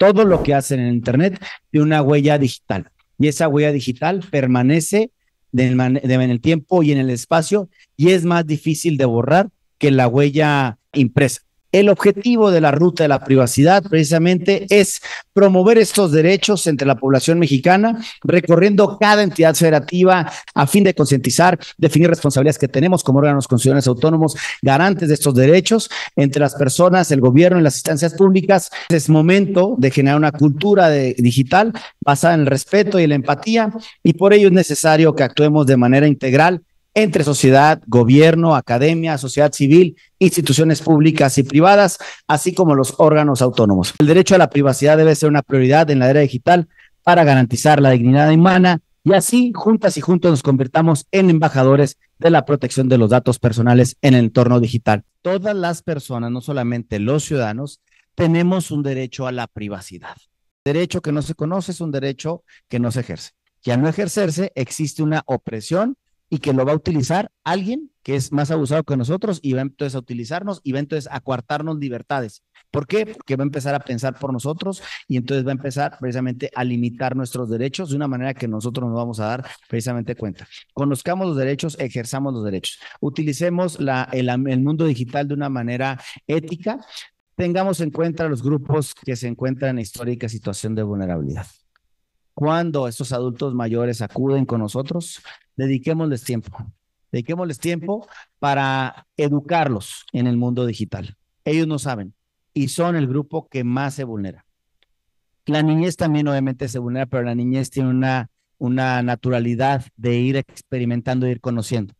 todo lo que hacen en Internet de una huella digital. Y esa huella digital permanece en el tiempo y en el espacio y es más difícil de borrar que la huella impresa. El objetivo de la ruta de la privacidad precisamente es promover estos derechos entre la población mexicana, recorriendo cada entidad federativa a fin de concientizar, definir responsabilidades que tenemos como órganos constitucionales autónomos, garantes de estos derechos entre las personas, el gobierno y las instancias públicas. Es momento de generar una cultura de, digital basada en el respeto y la empatía y por ello es necesario que actuemos de manera integral entre sociedad, gobierno, academia, sociedad civil, instituciones públicas y privadas, así como los órganos autónomos. El derecho a la privacidad debe ser una prioridad en la era digital para garantizar la dignidad humana y así, juntas y juntos, nos convirtamos en embajadores de la protección de los datos personales en el entorno digital. Todas las personas, no solamente los ciudadanos, tenemos un derecho a la privacidad. derecho que no se conoce es un derecho que no se ejerce. Y al no ejercerse, existe una opresión y que lo va a utilizar alguien que es más abusado que nosotros y va entonces a utilizarnos y va entonces a coartarnos libertades. ¿Por qué? Porque va a empezar a pensar por nosotros y entonces va a empezar precisamente a limitar nuestros derechos de una manera que nosotros nos vamos a dar precisamente cuenta. Conozcamos los derechos, ejerzamos los derechos, utilicemos la, el, mundo digital de una manera ética, tengamos en cuenta los grupos que se encuentran en histórica situación de vulnerabilidad. Cuando estos adultos mayores acuden con nosotros, dediquémosles tiempo. Dediquémosles tiempo para educarlos en el mundo digital. Ellos no saben y son el grupo que más se vulnera. La niñez también obviamente se vulnera, pero la niñez tiene una, una naturalidad de ir experimentando, ir conociendo.